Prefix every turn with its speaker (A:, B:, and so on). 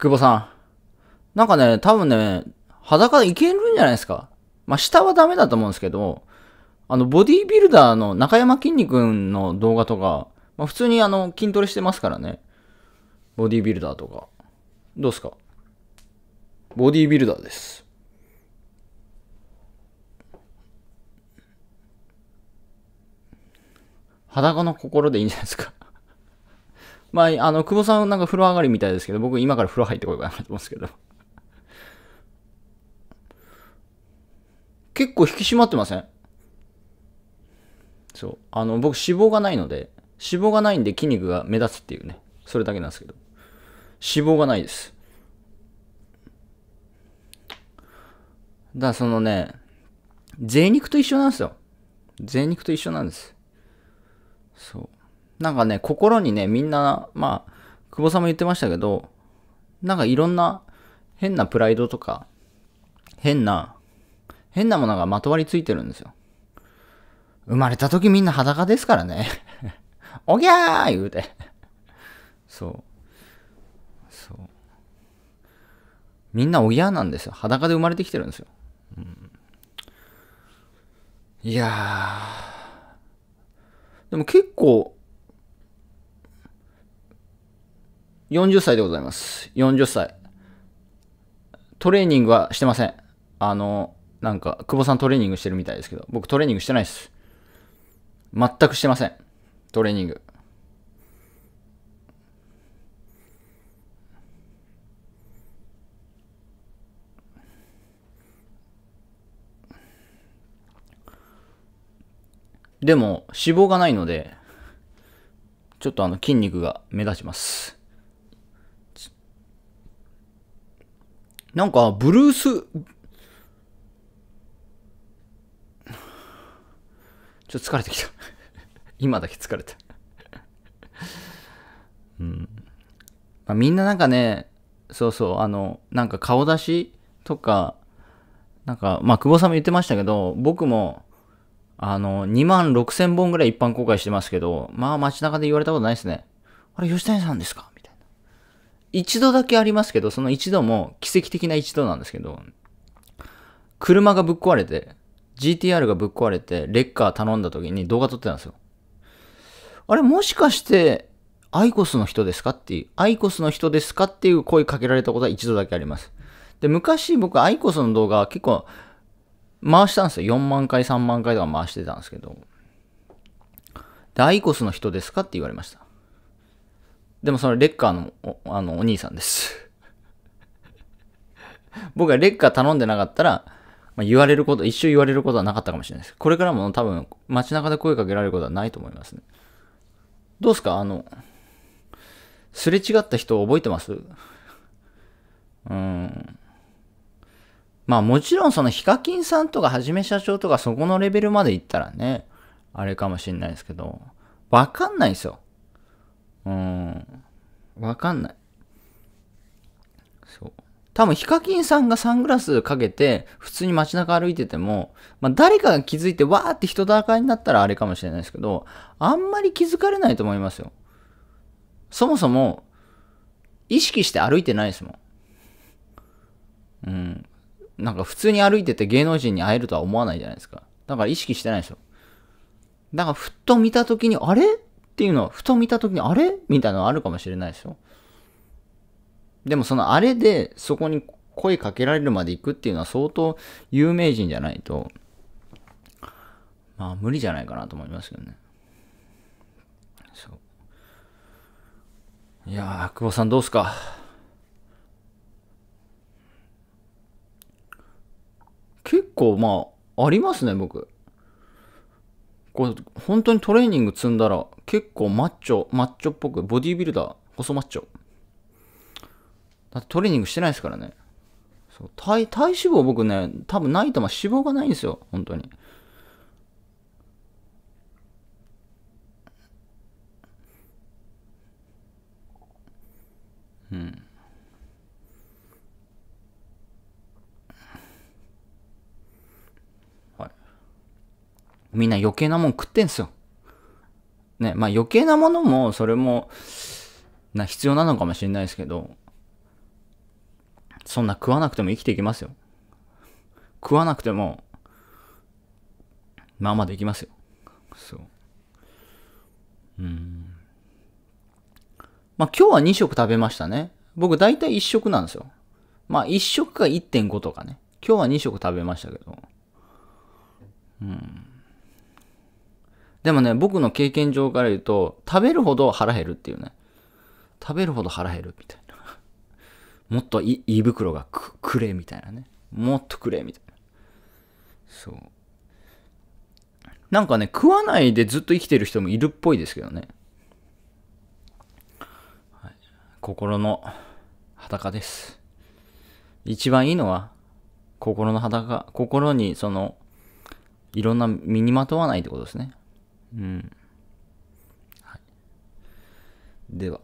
A: 久保さん。なんかね、多分ね、裸でいけるんじゃないですか。まあ、下はダメだと思うんですけど、あの、ボディービルダーの中山きんに君の動画とか、まあ、普通にあの、筋トレしてますからね。ボディービルダーとか。どうすかボディービルダーです。裸の心でいいんじゃないですかまあ、あの、久保さんなんか風呂上がりみたいですけど、僕今から風呂入ってこようかなと思うんですけど。結構引き締まってませんそう。あの、僕脂肪がないので、脂肪がないんで筋肉が目立つっていうね。それだけなんですけど。脂肪がないです。だからそのね、贅肉と一緒なんですよ。贅肉と一緒なんです。なんかね、心にね、みんな、まあ、久保さんも言ってましたけど、なんかいろんな変なプライドとか、変な、変なものがまとわりついてるんですよ。生まれた時みんな裸ですからね。おぎゃー言うて。そう。そう。みんなおぎゃーなんですよ。裸で生まれてきてるんですよ。うん、いやー。でも結構、40歳でございます。40歳。トレーニングはしてません。あの、なんか、久保さんトレーニングしてるみたいですけど、僕トレーニングしてないです。全くしてません。トレーニング。でも、脂肪がないので、ちょっとあの筋肉が目立ちます。なんか、ブルース、ちょっと疲れてきた 今だけ疲れた うん。まあ、みんななんかね、そうそう、あの、なんか顔出しとか、なんか、まあ、久保さんも言ってましたけど、僕も、あの、2万6千本ぐらい一般公開してますけど、まあ街中で言われたことないですね。あれ、吉谷さんですか一度だけありますけど、その一度も奇跡的な一度なんですけど、車がぶっ壊れて、GTR がぶっ壊れて、レッカー頼んだ時に動画撮ってたんですよ。あれ、もしかして、アイコスの人ですかっていう、アイコスの人ですかっていう声かけられたことは一度だけあります。で、昔僕、アイコスの動画結構回したんですよ。4万回、3万回とか回してたんですけど。で、アイコスの人ですかって言われました。でもそのレッカーのおあのお兄さんです 僕がレッカー頼んでなかったら、まあ、言われること、一生言われることはなかったかもしれないです。これからも多分街中で声かけられることはないと思いますね。どうすかあの、すれ違った人覚えてますうん。まあもちろんそのヒカキンさんとかはじめ社長とかそこのレベルまで行ったらね、あれかもしれないですけど、わかんないですよ。うん。わかんない。そう。多分、ヒカキンさんがサングラスかけて、普通に街中歩いてても、まあ、誰かが気づいて、わーって人だかりになったらあれかもしれないですけど、あんまり気づかれないと思いますよ。そもそも、意識して歩いてないですもん。うん。なんか普通に歩いてて芸能人に会えるとは思わないじゃないですか。だから意識してないですよ。だからふっと見たときに、あれっていうのをふと見た時にあれみたいなのあるかもしれないですよ。でもそのあれでそこに声かけられるまで行くっていうのは相当有名人じゃないと、まあ無理じゃないかなと思いますけどね。そう。いやー、久保さんどうすか結構まあ、ありますね、僕。これ、本当にトレーニング積んだら、結構マッチョ、マッチョっぽく、ボディービルダー、細マッチョ。だってトレーニングしてないですからね。そう体体脂肪僕ね、多分ないと思脂肪がないんですよ、本当に。みんな余計なもん食ってんすよ。ね、まあ余計なものも、それも、な、必要なのかもしれないですけど、そんな食わなくても生きていきますよ。食わなくても、まあまあできますよ。そう。うん。まあ今日は2食食べましたね。僕大体1食なんですよ。まあ1食か1.5とかね。今日は2食食べましたけど。うん。でもね、僕の経験上から言うと、食べるほど腹減るっていうね。食べるほど腹減るみたいな。もっと胃袋がくくれみたいなね。もっとくれみたいな。そう。なんかね、食わないでずっと生きてる人もいるっぽいですけどね。はい、心の裸です。一番いいのは、心の裸、心にその、いろんな身にまとわないってことですね。うん、はい、では